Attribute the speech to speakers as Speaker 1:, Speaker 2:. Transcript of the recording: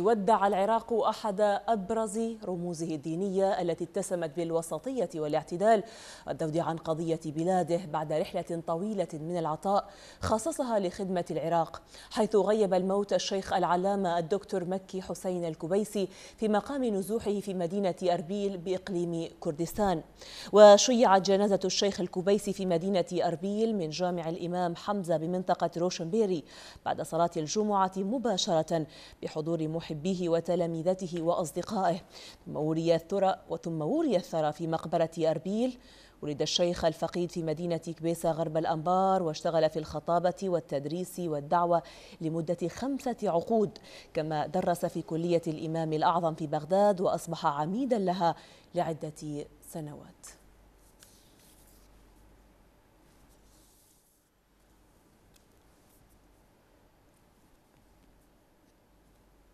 Speaker 1: ودع العراق أحد أبرز رموزه الدينية التي اتسمت بالوسطية والاعتدال والدود عن قضية بلاده بعد رحلة طويلة من العطاء خصصها لخدمة العراق حيث غيب الموت الشيخ العلامة الدكتور مكي حسين الكبيسي في مقام نزوحه في مدينة أربيل بإقليم كردستان وشيعت جنازة الشيخ الكبيسي في مدينة أربيل من جامع الإمام حمزة بمنطقة روشنبيري بعد صلاة الجمعة مباشرة بحضور محبيه وتلاميذته وأصدقائه ثم وري الثرى وثم وري الثرى في مقبرة أربيل ولد الشيخ الفقيد في مدينة كبيسة غرب الأنبار واشتغل في الخطابة والتدريس والدعوة لمدة خمسة عقود كما درس في كلية الإمام الأعظم في بغداد وأصبح عميدا لها لعدة سنوات